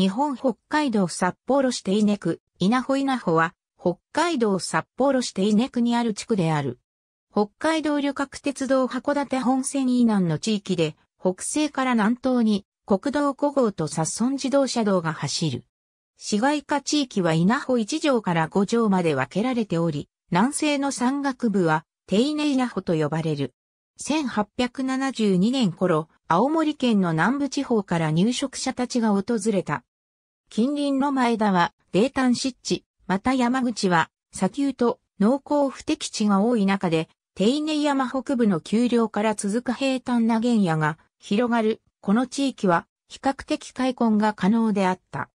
日本北海道札幌市手稲区、稲穂稲穂は、北海道札幌市手稲区にある地区である。北海道旅客鉄道函館本線以南の地域で、北西から南東に国道5号と札村自動車道が走る。市街化地域は稲穂1条から5条まで分けられており、南西の山岳部は、手稲稲穂と呼ばれる。1872年頃、青森県の南部地方から入植者たちが訪れた近隣の前田は、冷淡湿地、また山口は、砂丘と農耕不適地が多い中で、手稲山北部の丘陵から続く平坦な原野が広がる、この地域は比較的開墾が可能であった。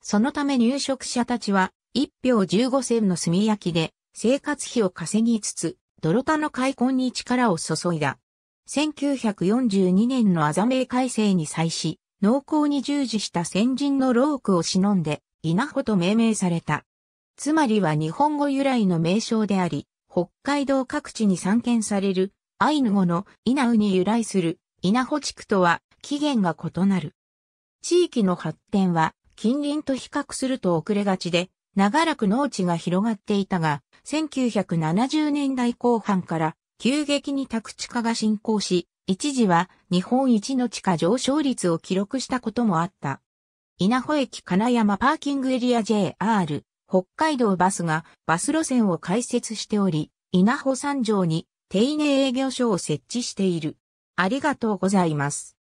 そのため入植者たちは、一票十五銭の炭焼きで生活費を稼ぎつつ、泥田の開墾に力を注いだ。1942年のアザメ改正に際し、農耕に従事した先人の労苦を忍んで、稲穂と命名された。つまりは日本語由来の名称であり、北海道各地に散見される、アイヌ語の稲ウに由来する稲穂地区とは起源が異なる。地域の発展は近隣と比較すると遅れがちで、長らく農地が広がっていたが、1970年代後半から急激に宅地化が進行し、一時は日本一の地下上昇率を記録したこともあった。稲穂駅金山パーキングエリア JR 北海道バスがバス路線を開設しており、稲穂山上に定稲営業所を設置している。ありがとうございます。